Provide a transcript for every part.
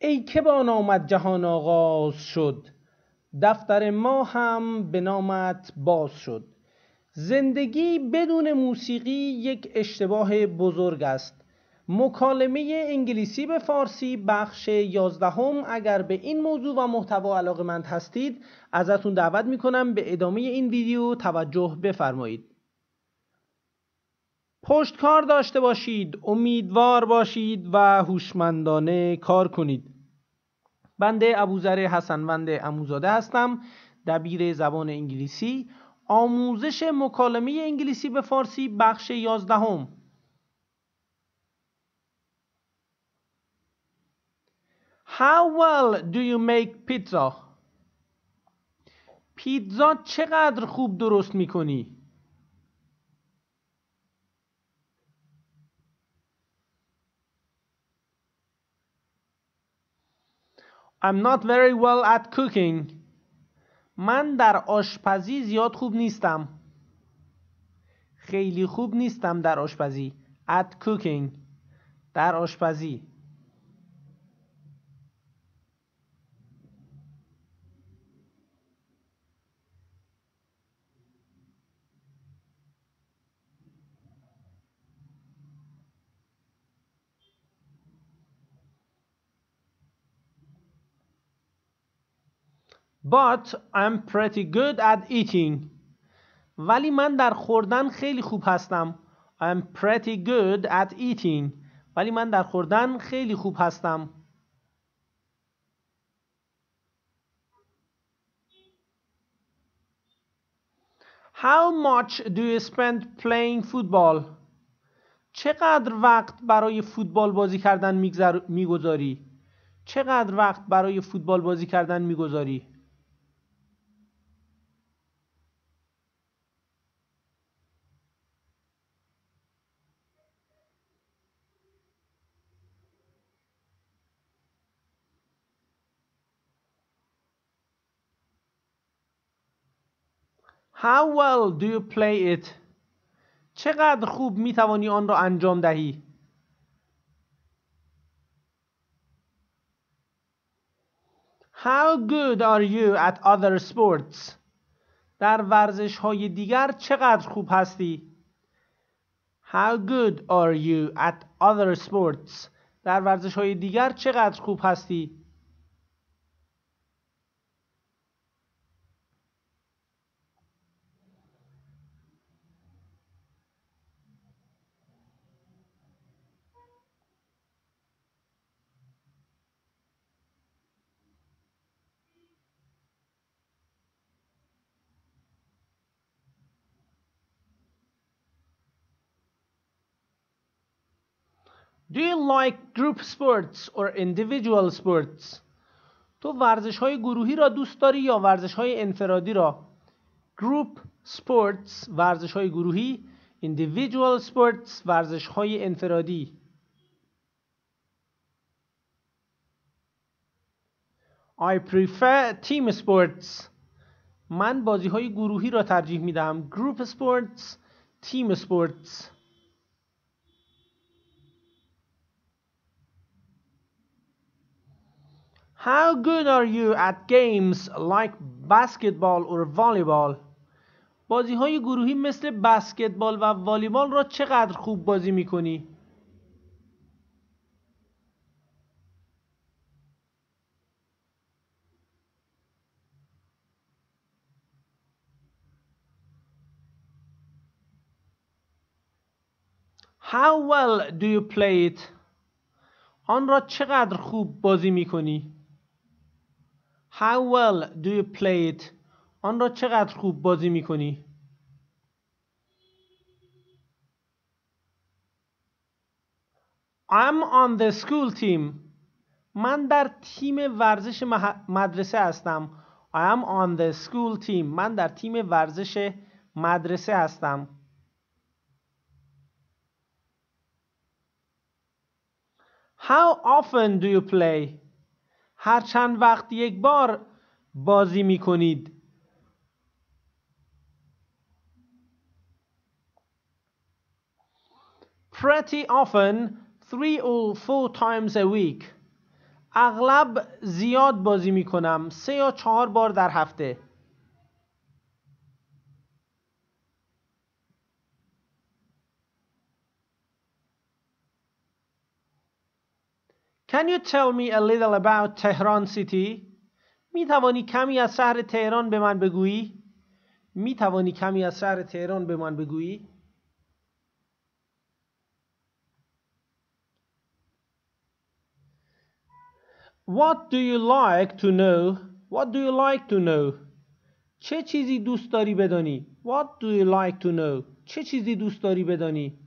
ای که با نامت جهان آغاز شد دفتر ما هم به نامت باز شد زندگی بدون موسیقی یک اشتباه بزرگ است مکالمه انگلیسی به فارسی بخش یازدهم اگر به این موضوع و محتوا علاقمند هستید ازتون دعوت میکنم به ادامه این ویدیو توجه بفرمایید پشت کار داشته باشید امیدوار باشید و هوشمندانه کار کنید بنده ابوذر حسنوند اموزاده هستم دبیر زبان انگلیسی آموزش مکالمه انگلیسی به فارسی بخش هم How well do you make pizza? پیتزا چقدر خوب درست میکنی؟ I'm not very well at cooking. من در آشپزی زیاد خوب نیستم. خیلی خوب نیستم در آشپزی. At cooking. در آشپزی. But I'm pretty good at eating. ولی من در خوردن خیلی خوب هستم. I'm pretty good at eating. ولی من در خوردن خیلی خوب هستم. How much do you spend playing football? چقدر وقت برای فوتبال بازی کردن میگذاری؟ چقدر وقت برای فوتبال بازی کردن میگذاری؟ How well do you play it? چقدر خوب می توانی آن را انجام دهی؟ How good are you at other sports? در ورزش های دیگر چقدر خوب هستی؟ How good are you at other sports? در ورزش های دیگر چقدر خوب هستی؟ Do you like group sports or individual sports? تو ورزش های گروهی را دوست داری یا ورزش های انفرادی را؟ Group sports ورزش های گروهی Individual sports ورزش های انفرادی I prefer team sports من بازی های گروهی را ترجیح می دهم Group sports Team sports How good are you at games like basketball or volleyball? بازی های گروهی مثل بسکتبال و والیبال را چقدر خوب بازی می کنی؟ How well do you play it? آن را چقدر خوب بازی می کنی؟ How well do you play it? آن را چقدر خوب بازی می کنی؟ I'm on the school team. من در تیم ورزش مدرسه هستم. I am on the school team. من در تیم ورزش مدرسه هستم. How often do you play? هر چند وقت یک بار بازی می کنید pretty often three or four times a week اغلب زیاد بازی می کنم سه یا چهار بار در هفته Can you tell me a little about Tehran city? می توانی کمی از شهر تهران به من بگویی؟ می توانی کمی از شهر تهران به من بگویی؟ What do you like to know? What do you like to know? چه چیزی دوست داری بدانی؟ What do you like to know? چه چیزی دوست داری بدانی؟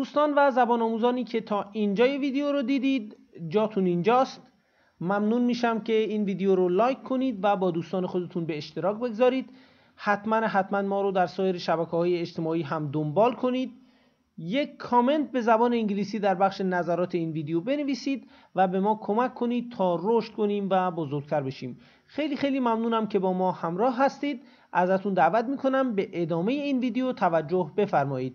دوستان و زبان آموزانی که تا اینجای ویدیو رو دیدید جاتون اینجاست ممنون میشم که این ویدیو رو لایک کنید و با دوستان خودتون به اشتراک بگذارید حتما حتما ما رو در سایر شبکه های اجتماعی هم دنبال کنید یک کامنت به زبان انگلیسی در بخش نظرات این ویدیو بنویسید و به ما کمک کنید تا رشد کنیم و بزرگتر بشیم خیلی خیلی ممنونم که با ما همراه هستید ازتون دعوت میکنم به ادامه این ویدیو توجه بفرمایید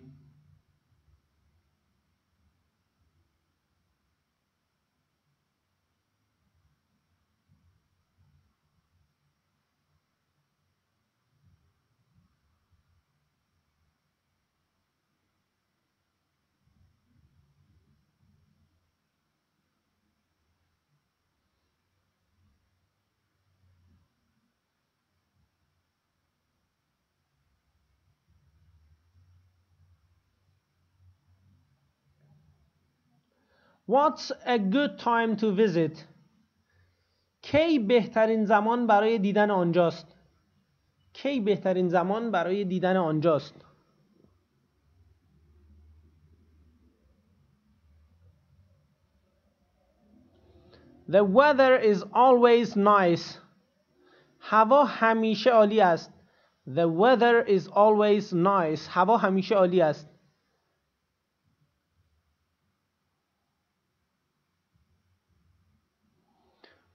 What's a good time to visit? کی بهترین زمان برای دیدن آنجاست؟ کی بهترین زمان برای دیدن آنجاست؟ The weather is always nice. هوا همیشه عالی است. The weather is always nice. هوا همیشه عالی است.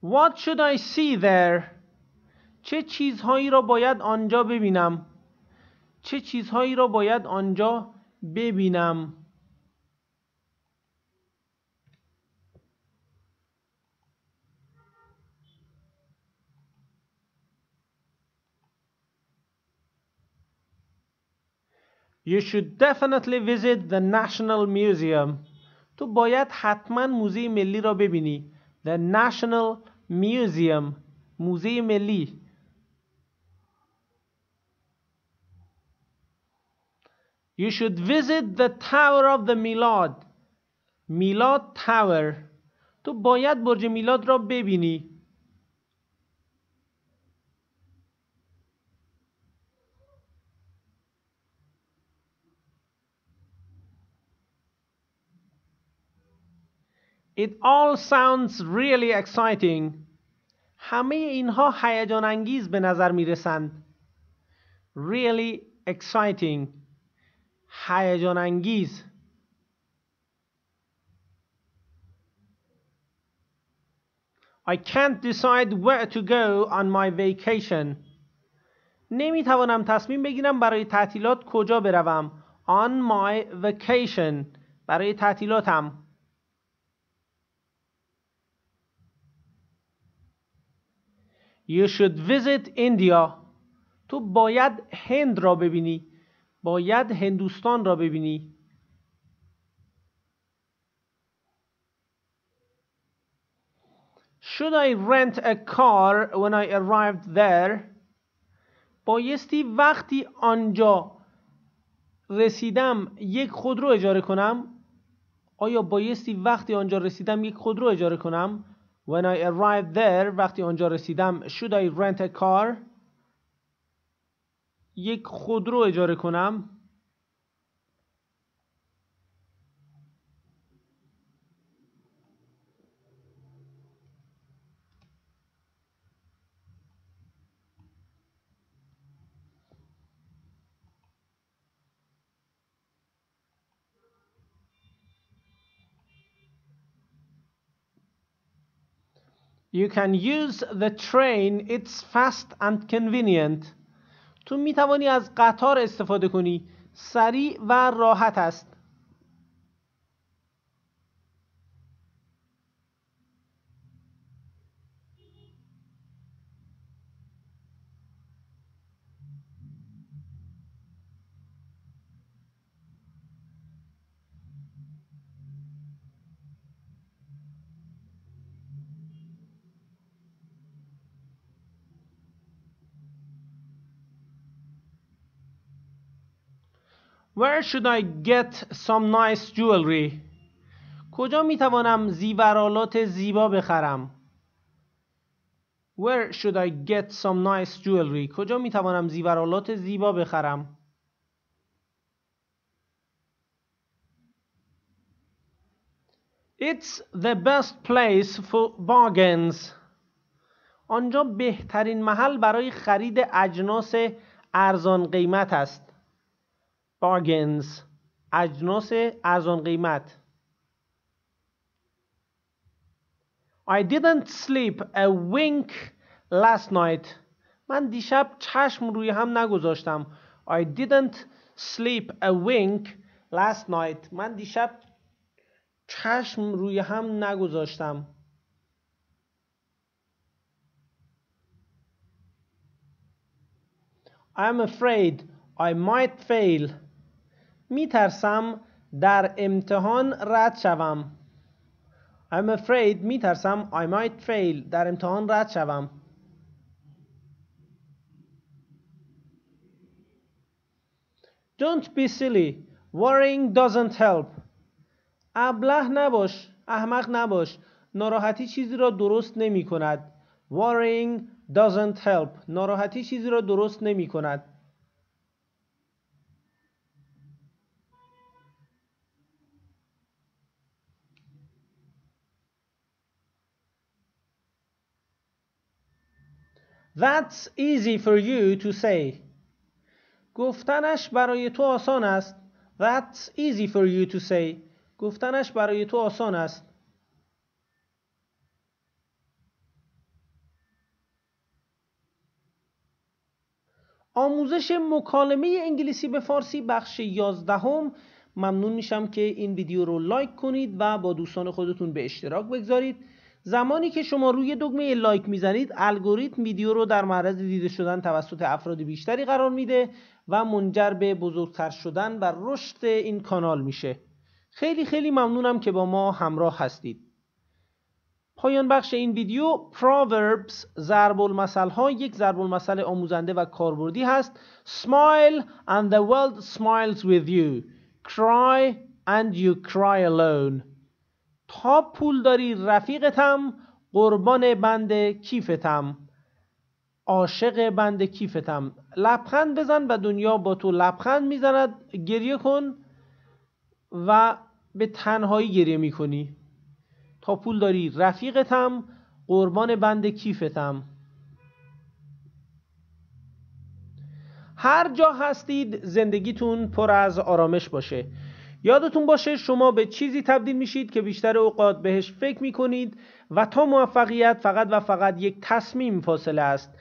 What should I see there? چه چیزهایی را باید آنجا ببینم؟ چه چیزهایی را باید آنجا ببینم؟ You should definitely visit the National Museum. تو باید hatman museum ملی را ببینی. The National میوزیم موزه ملی You should visit the tower of the Milad میلاد tower تو باید برج میلاد را ببینی It all sounds really exciting. همه اینها هیجان انگیز به نظر می رسند. Really exciting. هیجان انگیز. I can't decide where to go on my vacation. نمی توانم تصمیم بگیرم برای تعطیلات کجا بروم. On my vacation. برای تعطیلاتم. You should visit India تو باید هند را ببینی باید هندوستان را ببینی Should I rent a car when I arrived there? بایستی وقتی آنجا رسیدم یک خودرو اجاره کنم؟ آیا بایستی وقتی آنجا رسیدم یک خودرو اجاره کنم؟ When I arrived there وقتی آنجا رسیدم Should I rent a car؟ یک خودرو اجاره کنم You can use the train. It's fast and convenient. تو می توانی از قطار استفاده کنی. سریع و راحت است. Where should I get some nice jewelry? کجا می توانم زیورالات زیبا بخرم؟ Where should I get some nice jewelry? کجا می توانم زیورالات زیبا بخرم؟ It's the best place for bargains. آنجا بهترین محل برای خرید اجناس ارزان قیمت است. bargains اجناس ارزان قیمت I didn't sleep a wink last night من دیشب چشم روی هم نگذاشتم I didn't sleep a wink last night من دیشب چشم روی هم نگذاشتم I'm afraid I might fail می ترسم در امتحان رد شوم I'm afraid می ترسم I might fail در امتحان رد شوم Don't be silly Worrying doesn't help ابله نباش احمق نباش ناراحتی چیزی را درست نمی کند Worrying doesn't help ناراحتی چیزی را درست نمی کند That's easy for you to say. گفتنش برای تو آسان است. That's easy for you to say. گفتنش برای تو آسان است. آموزش مکالمه انگلیسی به فارسی بخش 11 ممنون میشم که این ویدیو رو لایک کنید و با دوستان خودتون به اشتراک بگذارید. زمانی که شما روی دکمه لایک میزنید الگوریتم ویدیو رو در معرض دیده شدن توسط افراد بیشتری قرار میده و منجر به بزرگتر شدن و رشد این کانال میشه خیلی خیلی ممنونم که با ما همراه هستید پایان بخش این ویدیو Proverbs ضرب المثل ها یک ضرب المثل آموزنده و کاربردی هست smile and the world smiles with you cry and you cry alone تا پول داری رفیقتم قربان بند کیفتم عاشق بند کیفتم لبخند بزن و دنیا با تو لبخند میزند گریه کن و به تنهایی گریه میکنی تا پول داری رفیقتم قربان بند کیفتم هر جا هستید زندگیتون پر از آرامش باشه یادتون باشه شما به چیزی تبدیل میشید که بیشتر اوقات بهش فکر میکنید و تا موفقیت فقط و فقط یک تصمیم فاصله است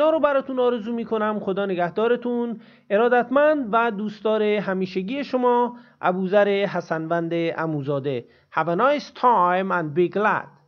ها رو براتون آرزو میکنم خدا نگهدارتون ارادتمند و دوستدار همیشگی شما ابوذر حسنوند اموزاده Have a nice time and be glad